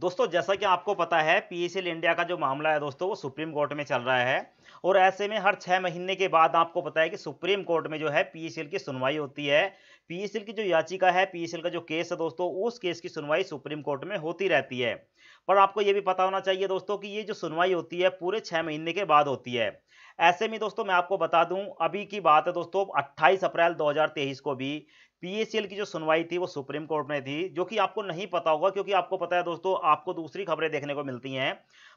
दोस्तों जैसा कि आपको पता है पीएसएल इंडिया का जो मामला है दोस्तों वो सुप्रीम कोर्ट में चल रहा है और ऐसे में हर छः महीने के बाद आपको पता है कि सुप्रीम कोर्ट में जो है पीएसएल की सुनवाई होती है पीएसएल की जो याचिका है पीएसएल का जो केस है दोस्तों उस केस की सुनवाई सुप्रीम कोर्ट में होती रहती है पर आपको ये भी पता होना चाहिए दोस्तों कि ये जो सुनवाई होती है पूरे छः महीने के बाद होती है ऐसे में दोस्तों मैं आपको बता दूं अभी की बात है दोस्तों 28 अप्रैल 2023 को भी पीएसीएल की जो सुनवाई थी वो सुप्रीम कोर्ट में थी जो कि आपको नहीं पता होगा क्योंकि आपको पता है दोस्तों आपको दूसरी खबरें देखने को मिलती हैं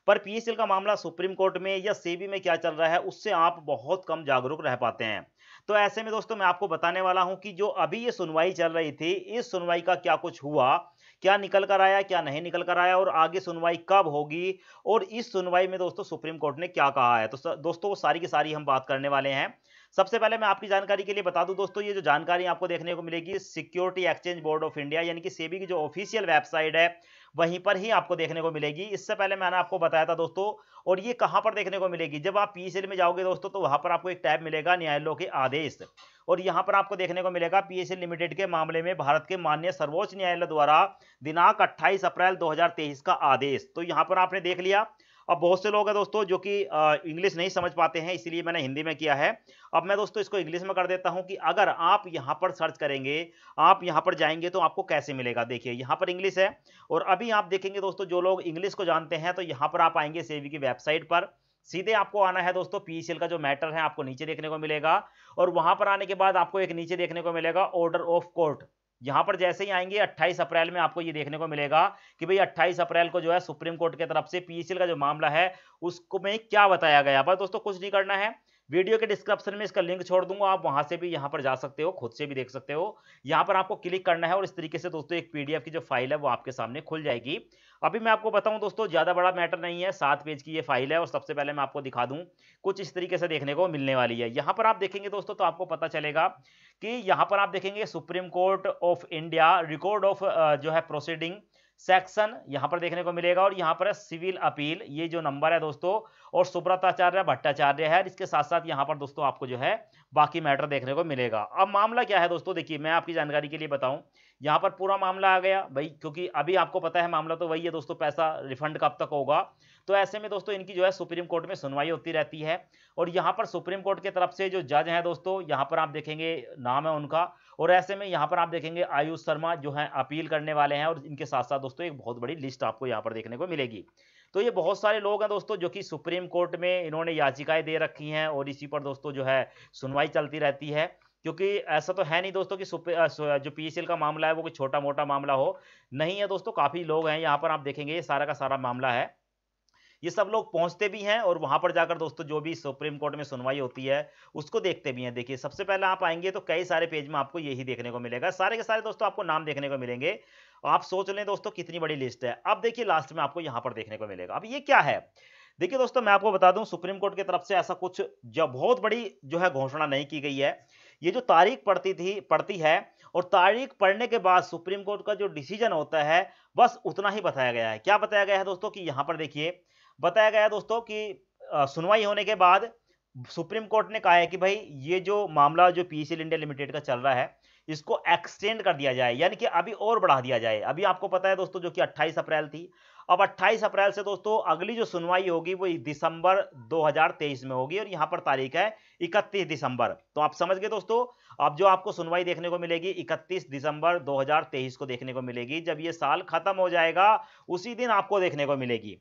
पर पीएसीएल का मामला सुप्रीम कोर्ट में या सेबी में क्या चल रहा है उससे आप बहुत कम जागरूक रह पाते हैं तो ऐसे में दोस्तों मैं आपको बताने वाला हूं कि जो अभी ये सुनवाई चल रही थी इस सुनवाई का क्या कुछ हुआ क्या निकल कर आया क्या नहीं निकल कर आया और आगे सुनवाई कब होगी और इस सुनवाई में दोस्तों सुप्रीम कोर्ट ने क्या कहा है तो दोस्तों वो सारी की सारी हम बात करने वाले हैं सबसे पहले मैं आपकी जानकारी के लिए बता दूं दोस्तों ये जो जानकारी आपको देखने को मिलेगी security exchange board of India यानी कि सेबी की जो ऑफिशियल वेबसाइट है वहीं पर ही आपको देखने को मिलेगी इससे पहले मैंने आपको बताया था दोस्तों और ये कहाँ पर देखने को मिलेगी जब आप पी में जाओगे दोस्तों तो वहां पर आपको एक टैब मिलेगा न्यायालय के आदेश और यहाँ पर आपको देखने को मिलेगा पीएसएल लिमिटेड के मामले में भारत के मान्य सर्वोच्च न्यायालय द्वारा दिनांक 28 अप्रैल 2023 का आदेश तो यहाँ पर आपने देख लिया अब बहुत से लोग हैं दोस्तों जो कि इंग्लिश नहीं समझ पाते हैं इसीलिए मैंने हिंदी में किया है अब मैं दोस्तों इसको इंग्लिश में कर देता हूं कि अगर आप यहां पर सर्च करेंगे आप यहां पर जाएंगे तो आपको कैसे मिलेगा देखिए यहां पर इंग्लिश है और अभी आप देखेंगे दोस्तों जो लोग इंग्लिश को जानते हैं तो यहाँ पर आप आएंगे सेवी की वेबसाइट पर सीधे आपको आना है दोस्तों पी का जो मैटर है आपको नीचे देखने को मिलेगा और वहां पर आने के बाद आपको एक नीचे देखने को मिलेगा ऑर्डर ऑफ कोर्ट यहां पर जैसे ही आएंगे 28 अप्रैल में आपको ये देखने को मिलेगा कि भाई 28 अप्रैल को जो है सुप्रीम कोर्ट की तरफ से पीएसएल का जो मामला है उसको में क्या बताया गया पर दोस्तों कुछ नहीं करना है वीडियो के डिस्क्रिप्शन में इसका लिंक छोड़ दूंगा आप वहां से भी यहाँ पर जा सकते हो खुद से भी देख सकते हो यहाँ पर आपको क्लिक करना है और इस तरीके से दोस्तों एक पीडीएफ की जो फाइल है वो आपके सामने खुल जाएगी अभी मैं आपको बताऊं दोस्तों ज़्यादा बड़ा मैटर नहीं है सात पेज की ये फाइल है और सबसे पहले मैं आपको दिखा दूं कुछ इस तरीके से देखने को मिलने वाली है यहाँ पर आप देखेंगे दोस्तों तो आपको पता चलेगा कि यहाँ पर आप देखेंगे Supreme Court of India record of जो है प्रोसीडिंग सेक्शन यहाँ पर देखने को मिलेगा और यहाँ पर है सिविल अपील ये जो नंबर है दोस्तों और सुब्रताचार्य भट्टाचार्य है इसके साथ साथ यहाँ पर दोस्तों आपको जो है बाकी मैटर देखने को मिलेगा अब मामला क्या है दोस्तों देखिए मैं आपकी जानकारी के लिए बताऊं यहाँ पर पूरा मामला आ गया भाई क्योंकि अभी आपको पता है मामला तो वही है दोस्तों पैसा रिफंड कब तक होगा तो ऐसे में दोस्तों इनकी जो है सुप्रीम कोर्ट में सुनवाई होती रहती है और यहाँ पर सुप्रीम कोर्ट की तरफ से जो जज हैं दोस्तों यहाँ पर आप देखेंगे नाम है उनका और ऐसे में यहाँ पर आप देखेंगे आयुष शर्मा जो है अपील करने वाले हैं और इनके साथ साथ दोस्तों एक बहुत बड़ी लिस्ट आपको यहाँ पर देखने को मिलेगी तो ये बहुत सारे लोग हैं दोस्तों जो कि सुप्रीम कोर्ट में इन्होंने याचिकाएं दे रखी हैं और इसी पर दोस्तों जो है सुनवाई चलती रहती है क्योंकि ऐसा तो है नहीं दोस्तों कि जो पी का मामला है वो कोई छोटा मोटा मामला हो नहीं है दोस्तों काफ़ी लोग हैं यहाँ पर आप देखेंगे ये सारा का सारा मामला है ये सब लोग पहुंचते भी हैं और वहां पर जाकर दोस्तों जो भी सुप्रीम कोर्ट में सुनवाई होती है उसको देखते भी हैं देखिए सबसे पहले आप आएंगे तो कई सारे पेज में आपको यही देखने को मिलेगा सारे के सारे दोस्तों आपको नाम देखने को मिलेंगे आप सोच लें दोस्तों कितनी बड़ी लिस्ट है अब देखिए लास्ट में आपको यहां पर देखने को मिलेगा अब ये क्या है देखिए दोस्तों मैं आपको बता दूं सुप्रीम कोर्ट की तरफ से ऐसा कुछ जो बहुत बड़ी जो है घोषणा नहीं की गई है ये जो तारीख पड़ती थी पड़ती है और तारीख पढ़ने के बाद सुप्रीम कोर्ट का जो डिसीजन होता है बस उतना ही बताया गया है क्या बताया गया है दोस्तों कि यहाँ पर देखिए बताया गया दोस्तों कि सुनवाई होने के बाद सुप्रीम कोर्ट ने कहा है कि भाई ये जो मामला जो पी इंडिया लिमिटेड का चल रहा है इसको एक्सटेंड कर दिया जाए यानी कि अभी और बढ़ा दिया जाए अभी आपको पता है दोस्तों जो कि 28 अप्रैल थी अब 28 अप्रैल से दोस्तों अगली जो सुनवाई होगी वो दिसंबर 2023 में होगी और यहाँ पर तारीख है 31 दिसंबर तो आप समझ गए दोस्तों अब जो आपको सुनवाई देखने को मिलेगी 31 दिसंबर 2023 को देखने को मिलेगी जब ये साल खत्म हो जाएगा उसी दिन आपको देखने को मिलेगी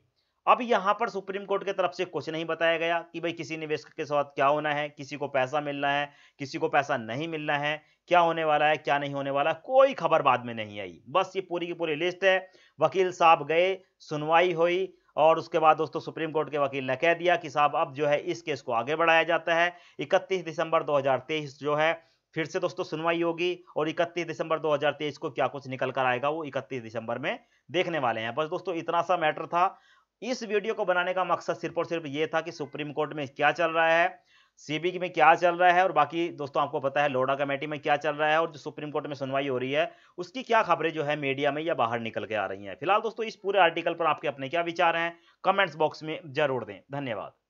अब यहां पर सुप्रीम कोर्ट की तरफ से कुछ नहीं बताया गया कि भाई किसी निवेशक के साथ क्या होना है किसी को पैसा मिलना है किसी को पैसा नहीं मिलना है क्या होने वाला है क्या नहीं होने वाला कोई खबर बाद में नहीं आई बस ये पूरी की पूरी लिस्ट है वकील साहब गए सुनवाई हुई और उसके बाद दोस्तों सुप्रीम कोर्ट के वकील ने कह दिया कि साहब अब जो है इस केस को आगे बढ़ाया जाता है 31 दिसंबर 2023 जो है फिर से दोस्तों सुनवाई होगी और 31 दिसंबर 2023 को क्या कुछ निकल कर आएगा वो 31 दिसंबर में देखने वाले हैं बस दोस्तों इतना सा मैटर था इस वीडियो को बनाने का मकसद सिर्फ और सिर्फ ये था कि सुप्रीम कोर्ट में क्या चल रहा है सीबी में क्या चल रहा है और बाकी दोस्तों आपको पता है लोडा कमेटी में क्या चल रहा है और जो सुप्रीम कोर्ट में सुनवाई हो रही है उसकी क्या खबरें जो है मीडिया में या बाहर निकल के आ रही हैं फिलहाल दोस्तों इस पूरे आर्टिकल पर आपके अपने क्या विचार हैं कमेंट्स बॉक्स में जरूर दें धन्यवाद